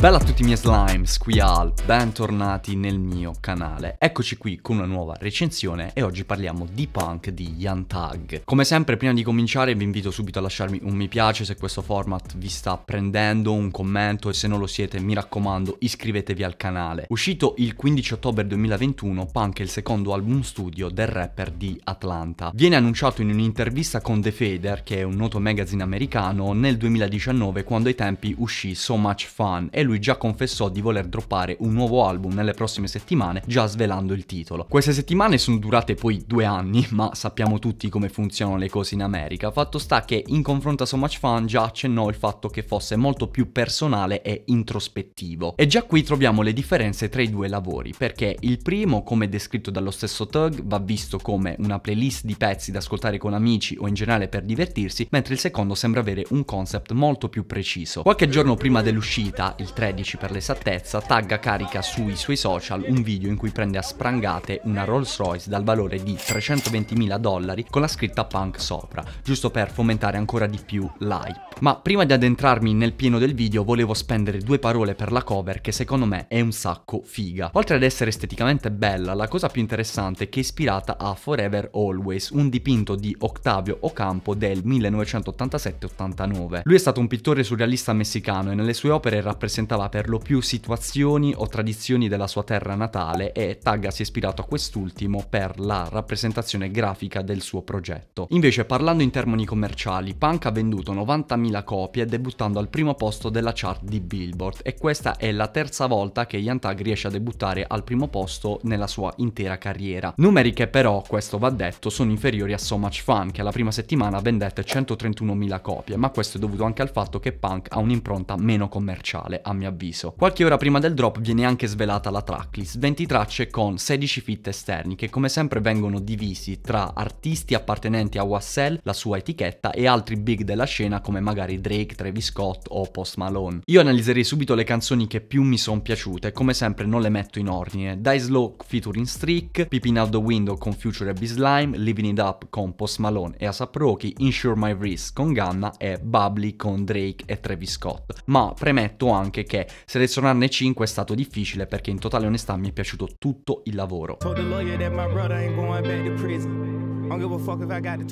Bella a tutti i miei slimes, qui Al, bentornati nel mio canale. Eccoci qui con una nuova recensione e oggi parliamo di punk di Yantag. Come sempre prima di cominciare vi invito subito a lasciarmi un mi piace se questo format vi sta prendendo, un commento e se non lo siete mi raccomando iscrivetevi al canale. Uscito il 15 ottobre 2021, Punk è il secondo album studio del rapper di Atlanta. Viene annunciato in un'intervista con The Fader, che è un noto magazine americano, nel 2019 quando ai tempi uscì So Much Fun e lui già confessò di voler droppare un nuovo album nelle prossime settimane, già svelando il titolo. Queste settimane sono durate poi due anni, ma sappiamo tutti come funzionano le cose in America. Fatto sta che in confronto a So Much Fun già accennò il fatto che fosse molto più personale e introspettivo. E già qui troviamo le differenze tra i due lavori, perché il primo, come descritto dallo stesso Tug, va visto come una playlist di pezzi da ascoltare con amici o in generale per divertirsi, mentre il secondo sembra avere un concept molto più preciso. Qualche giorno prima dell'uscita, il 2013 per l'esattezza, Tagga carica sui suoi social un video in cui prende a sprangate una Rolls Royce dal valore di 320.000 dollari con la scritta punk sopra, giusto per fomentare ancora di più l'hype. Ma prima di addentrarmi nel pieno del video volevo spendere due parole per la cover che secondo me è un sacco figa. Oltre ad essere esteticamente bella, la cosa più interessante è che è ispirata a Forever Always, un dipinto di Octavio Ocampo del 1987-89. Lui è stato un pittore surrealista messicano e nelle sue opere rappresentava rappresentava per lo più situazioni o tradizioni della sua terra natale e Tagga si è ispirato a quest'ultimo per la rappresentazione grafica del suo progetto. Invece parlando in termini commerciali, Punk ha venduto 90.000 copie debuttando al primo posto della chart di Billboard e questa è la terza volta che Ian Tag riesce a debuttare al primo posto nella sua intera carriera. Numeri che però, questo va detto, sono inferiori a So Much Fun che alla prima settimana vendette 131.000 copie, ma questo è dovuto anche al fatto che Punk ha un'impronta meno commerciale, a mio avviso. Qualche ora prima del drop viene anche svelata la tracklist, 20 tracce con 16 fit esterni che come sempre vengono divisi tra artisti appartenenti a Wassel, la sua etichetta e altri big della scena come magari Drake, Travis Scott o Post Malone. Io analizzerei subito le canzoni che più mi sono piaciute, come sempre non le metto in ordine. Die Slow featuring Streak, Peeping Out the Window con Future e B-Slime, Living It Up con Post Malone e Asap Rocky, Insure My Wrist con Ganna e Bubbly con Drake e Travis Scott. Ma premetto anche che selezionarne 5 è stato difficile perché in totale onestà mi è piaciuto tutto il lavoro.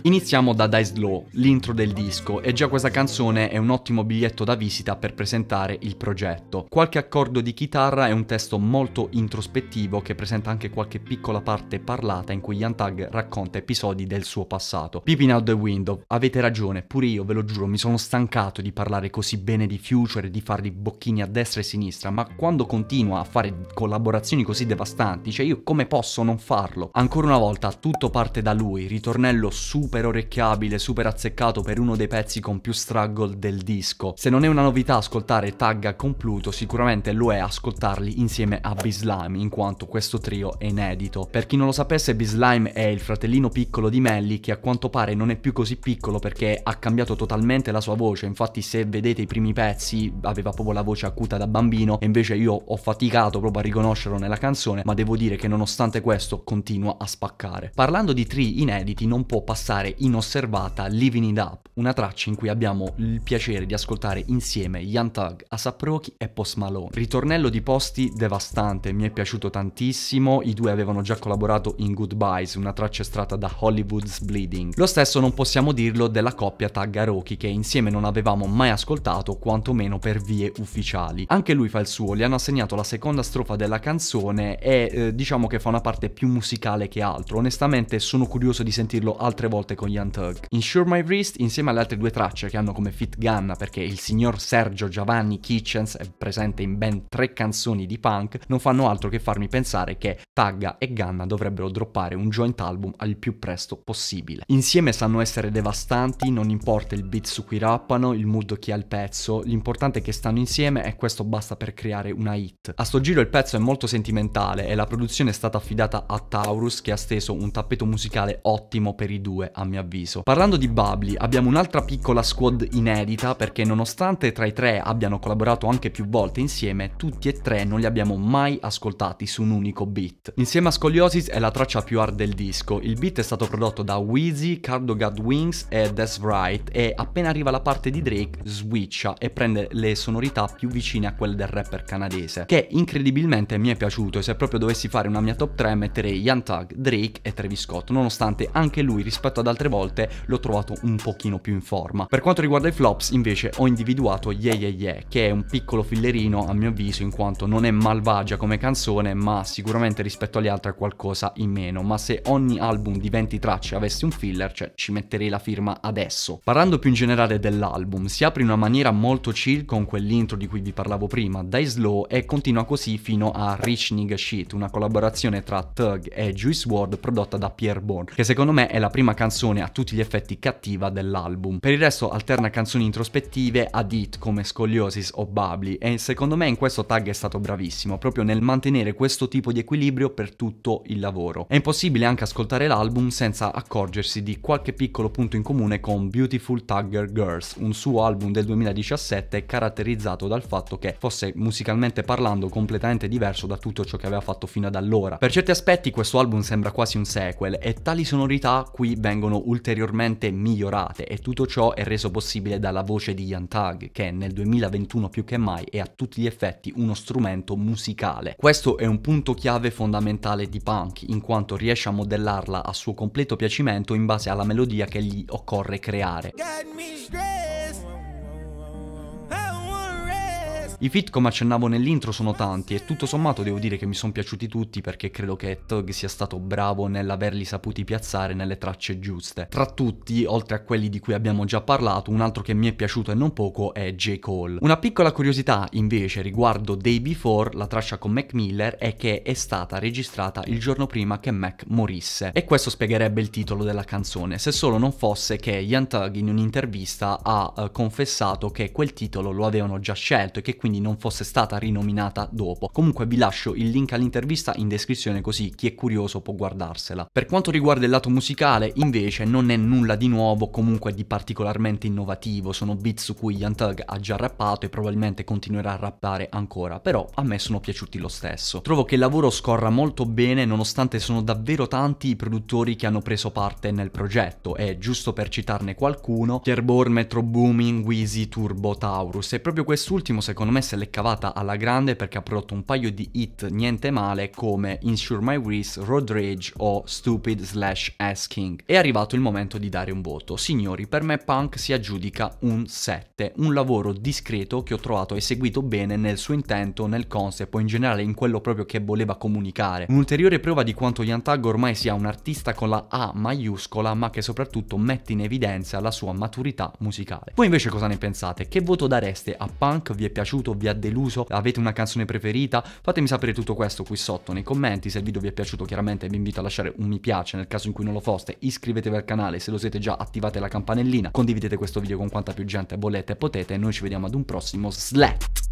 Iniziamo da Dice Law, l'intro del disco, e già questa canzone è un ottimo biglietto da visita per presentare il progetto. Qualche accordo di chitarra e un testo molto introspettivo che presenta anche qualche piccola parte parlata in cui Yantag racconta episodi del suo passato. Peeping out the window, avete ragione, pure io ve lo giuro, mi sono stancato di parlare così bene di Future e di farli bocchini a destra e sinistra, ma quando continua a fare collaborazioni così devastanti, cioè io come posso non farlo? Ancora una volta tutto parte da lui, ritornello super orecchiabile, super azzeccato per uno dei pezzi con più struggle del disco. Se non è una novità ascoltare Tag con Pluto, sicuramente lo è ascoltarli insieme a Bislime, in quanto questo trio è inedito. Per chi non lo sapesse, Bislime è il fratellino piccolo di Melly che a quanto pare non è più così piccolo perché ha cambiato totalmente la sua voce, infatti se vedete i primi pezzi aveva proprio la voce acuta da bambino e invece io ho faticato proprio a riconoscerlo nella canzone, ma devo dire che nonostante questo continua a spaccare. Parlando di Tree in inediti non può passare inosservata Living It Up, una traccia in cui abbiamo il piacere di ascoltare insieme Young Thug, Asap Rocky e Post Malone. Ritornello di posti devastante, mi è piaciuto tantissimo, i due avevano già collaborato in Goodbyes, una traccia estratta da Hollywood's Bleeding. Lo stesso non possiamo dirlo della coppia Tagga Rocky che insieme non avevamo mai ascoltato, quantomeno per vie ufficiali. Anche lui fa il suo, gli hanno assegnato la seconda strofa della canzone e eh, diciamo che fa una parte più musicale che altro. Onestamente sono curioso di di sentirlo altre volte con Young In Sure My Wrist, insieme alle altre due tracce che hanno come fit Gunna, perché il signor Sergio Giovanni Kitchens è presente in ben tre canzoni di punk, non fanno altro che farmi pensare che Tagga e Gunna dovrebbero droppare un joint album al più presto possibile. Insieme sanno essere devastanti, non importa il beat su cui rappano, il mood chi ha il pezzo, l'importante è che stanno insieme e questo basta per creare una hit. A sto giro il pezzo è molto sentimentale e la produzione è stata affidata a Taurus che ha steso un tappeto musicale ottimo ottimo per i due a mio avviso. Parlando di Bubbly, abbiamo un'altra piccola squad inedita perché nonostante tra i tre abbiano collaborato anche più volte insieme tutti e tre non li abbiamo mai ascoltati su un unico beat. Insieme a Scoliosis è la traccia più hard del disco, il beat è stato prodotto da Wheezy, Cardo God Wings e Death Right e appena arriva la parte di Drake switcha e prende le sonorità più vicine a quelle del rapper canadese che incredibilmente mi è piaciuto e se proprio dovessi fare una mia top 3 metterei Young Thug, Drake e Travis Scott nonostante anche lui rispetto ad altre volte l'ho trovato un pochino più in forma. Per quanto riguarda i flops invece ho individuato Ye Ye Ye che è un piccolo fillerino a mio avviso in quanto non è malvagia come canzone ma sicuramente rispetto agli altri è qualcosa in meno ma se ogni album di 20 tracce avesse un filler cioè ci metterei la firma adesso. Parlando più in generale dell'album si apre in una maniera molto chill con quell'intro di cui vi parlavo prima dai slow e continua così fino a Rich Nigga Shit una collaborazione tra Thug e Juice WRLD prodotta da Pierre Bourne che secondo Secondo me è la prima canzone a tutti gli effetti cattiva dell'album. Per il resto alterna canzoni introspettive ad hit come Scoliosis o Bubbly e secondo me in questo Tag è stato bravissimo, proprio nel mantenere questo tipo di equilibrio per tutto il lavoro. È impossibile anche ascoltare l'album senza accorgersi di qualche piccolo punto in comune con Beautiful Tugger Girls, un suo album del 2017 caratterizzato dal fatto che fosse musicalmente parlando completamente diverso da tutto ciò che aveva fatto fino ad allora. Per certi aspetti questo album sembra quasi un sequel e tali sono sonorità qui vengono ulteriormente migliorate e tutto ciò è reso possibile dalla voce di Ian Tag, che nel 2021 più che mai è a tutti gli effetti uno strumento musicale. Questo è un punto chiave fondamentale di Punk, in quanto riesce a modellarla a suo completo piacimento in base alla melodia che gli occorre creare. I fit come accennavo nell'intro sono tanti e tutto sommato devo dire che mi sono piaciuti tutti perché credo che Tog sia stato bravo nell'averli saputi piazzare nelle tracce giuste. Tra tutti, oltre a quelli di cui abbiamo già parlato, un altro che mi è piaciuto e non poco è J. Cole. Una piccola curiosità invece riguardo Day Before, la traccia con Mac Miller, è che è stata registrata il giorno prima che Mac morisse e questo spiegherebbe il titolo della canzone, se solo non fosse che Ian Tug in un'intervista ha eh, confessato che quel titolo lo avevano già scelto e che quindi quindi non fosse stata rinominata dopo. Comunque vi lascio il link all'intervista in descrizione così chi è curioso può guardarsela. Per quanto riguarda il lato musicale invece non è nulla di nuovo, comunque di particolarmente innovativo, sono beat su cui Young Thug ha già rappato e probabilmente continuerà a rappare ancora, però a me sono piaciuti lo stesso. Trovo che il lavoro scorra molto bene nonostante sono davvero tanti i produttori che hanno preso parte nel progetto e giusto per citarne qualcuno, Kerborn, Metro Booming, Wheezy, Turbo, Taurus e proprio quest'ultimo secondo me me se l'è cavata alla grande perché ha prodotto un paio di hit niente male come Insure My Wrist, Road Rage o Stupid Slash Asking. È arrivato il momento di dare un voto. Signori, per me Punk si aggiudica un 7, un lavoro discreto che ho trovato eseguito bene nel suo intento, nel concept o in generale in quello proprio che voleva comunicare. Un'ulteriore prova di quanto Ian ormai sia un artista con la A maiuscola ma che soprattutto mette in evidenza la sua maturità musicale. Voi invece cosa ne pensate? Che voto dareste a Punk? Vi è piaciuto? piaciuto, vi ha deluso, avete una canzone preferita, fatemi sapere tutto questo qui sotto nei commenti, se il video vi è piaciuto chiaramente vi invito a lasciare un mi piace nel caso in cui non lo foste, iscrivetevi al canale se lo siete già, attivate la campanellina, condividete questo video con quanta più gente volete e potete e noi ci vediamo ad un prossimo Slack.